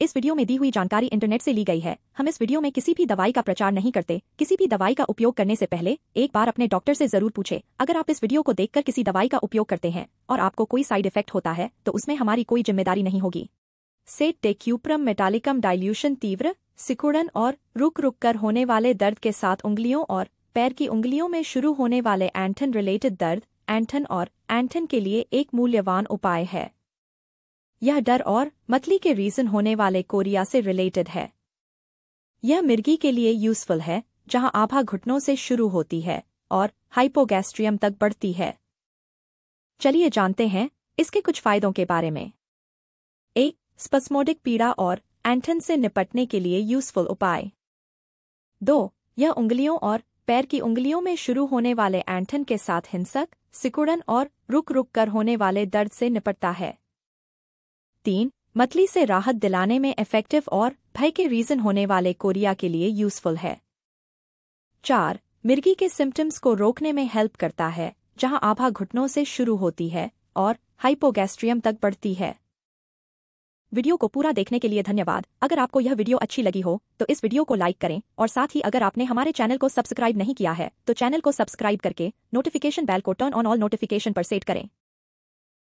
इस वीडियो में दी हुई जानकारी इंटरनेट से ली गई है हम इस वीडियो में किसी भी दवाई का प्रचार नहीं करते किसी भी दवाई का उपयोग करने से पहले एक बार अपने डॉक्टर से जरूर पूछे अगर आप इस वीडियो को देखकर किसी दवाई का उपयोग करते हैं और आपको कोई साइड इफेक्ट होता है तो उसमें हमारी कोई जिम्मेदारी नहीं होगी से टेक्यूप्रम मेटालिकम डाइल्यूशन तीव्र सिकुड़न और रुक रुक कर होने वाले दर्द के साथ उंगलियों और पैर की उंगलियों में शुरू होने वाले एंठन रिलेटेड दर्द एंठन और एंठन के लिए एक मूल्यवान उपाय है यह डर और मतली के रीजन होने वाले कोरिया से रिलेटेड है यह मिर्गी के लिए यूजफुल है जहां आभा घुटनों से शुरू होती है और हाइपोगैस्ट्रियम तक बढ़ती है चलिए जानते हैं इसके कुछ फायदों के बारे में एक स्पस्मोडिक पीड़ा और एंटन से निपटने के लिए यूजफुल उपाय दो यह उंगलियों और पैर की उंगलियों में शुरू होने वाले एंठन के साथ हिंसक सिकुड़न और रुक रुक कर होने वाले दर्द से निपटता है तीन मतली से राहत दिलाने में इफेक्टिव और भय के रीजन होने वाले कोरिया के लिए यूजफुल है चार मिर्गी के सिम्टम्स को रोकने में हेल्प करता है जहां आभा घुटनों से शुरू होती है और हाइपोगैस्ट्रियम तक बढ़ती है वीडियो को पूरा देखने के लिए धन्यवाद अगर आपको यह वीडियो अच्छी लगी हो तो इस वीडियो को लाइक करें और साथ ही अगर आपने हमारे चैनल को सब्सक्राइब नहीं किया है तो चैनल को सब्सक्राइब करके नोटिफिकेशन बेल को टर्न ऑन ऑल नोटिफिकेशन पर सेट करें